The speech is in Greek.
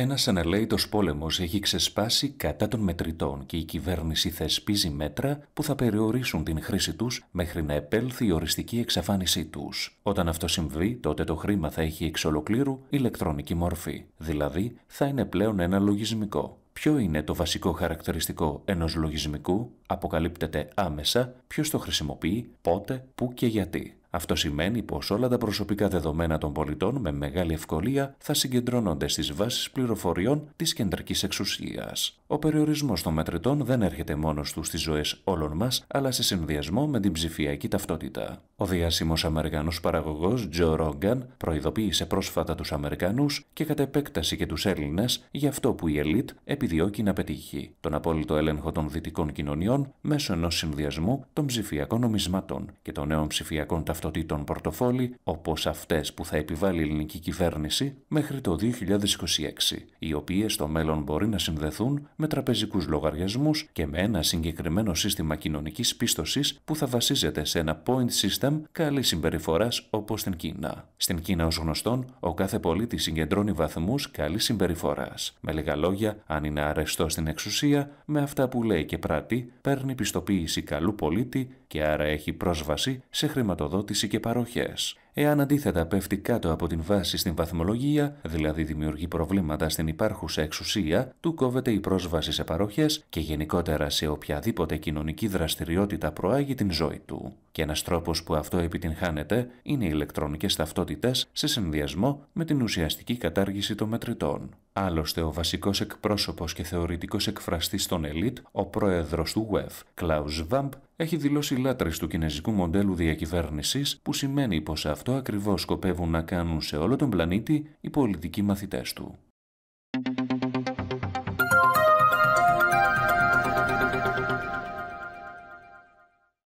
Ένα αναλέητο πόλεμος έχει ξεσπάσει κατά των μετρητών και η κυβέρνηση θεσπίζει μέτρα που θα περιορίσουν την χρήση τους μέχρι να επέλθει η οριστική εξαφάνισή τους. Όταν αυτό συμβεί, τότε το χρήμα θα έχει εξ ολοκλήρου ηλεκτρονική μορφή, δηλαδή θα είναι πλέον ένα λογισμικό. Ποιο είναι το βασικό χαρακτηριστικό ενός λογισμικού, αποκαλύπτεται άμεσα ποιος το χρησιμοποιεί, πότε, πού και γιατί. Αυτό σημαίνει πως όλα τα προσωπικά δεδομένα των πολιτών με μεγάλη ευκολία θα συγκεντρώνονται στις βάσεις πληροφοριών της κεντρικής εξουσίας. Ο περιορισμός των μετρητών δεν έρχεται μόνος τους στις ζωές όλων μας, αλλά σε συνδυασμό με την ψηφιακή ταυτότητα. Ο διάσημος Αμερικανός παραγωγός Τζο Ρόγκαν προειδοποίησε πρόσφατα τους Αμερικανούς και κατ' επέκταση και τους Έλληνες για αυτό που η ελίτ επιδιώκει να πετύχει: τον απόλυτο έλεγχο των δυτικών κοινωνιών μέσω ενός συνδυασμού των ψηφιακών νομισμάτων και των νέων ψηφιακών ταυτοτήτων πορτοφόλι, όπως αυτές που θα επιβάλλει η ελληνική κυβέρνηση μέχρι το 2026, οι οποίες στο μέλλον μπορεί να συνδεθούν με τραπεζικούς λογαριασμούς και με ένα συγκεκριμένο σύστημα κοινωνικής πίστοσης που θα βασίζεται σε ένα point system καλή συμπεριφοράς όπως στην Κίνα. Στην Κίνα ως γνωστόν, ο κάθε πολίτη συγκεντρώνει βαθμούς καλής συμπεριφοράς. Με λίγα λόγια, αν είναι αρεστό στην εξουσία, με αυτά που λέει και πράττει, παίρνει πιστοποίηση καλού πολίτη και άρα έχει πρόσβαση σε χρηματοδότηση και παροχές. Εάν αντίθετα πέφτει κάτω από την βάση στην βαθμολογία, δηλαδή δημιουργεί προβλήματα στην υπάρχουσα εξουσία, του κόβεται η πρόσβαση σε παροχές και γενικότερα σε οποιαδήποτε κοινωνική δραστηριότητα προάγει την ζωή του. Και ένας τρόπος που αυτό επιτυγχάνεται είναι οι ηλεκτρονικές ταυτότητες σε συνδυασμό με την ουσιαστική κατάργηση των μετρητών. Άλλωστε, ο βασικός εκπρόσωπος και θεωρητικός εκφραστής των ελίτ, ο πρόεδρος του WEF, Klaus Βάμπ, έχει δηλώσει λάτρε του κινέζικου μοντέλου διακυβέρνησης, που σημαίνει πως αυτό ακριβώς σκοπεύουν να κάνουν σε όλο τον πλανήτη οι πολιτικοί μαθητές του.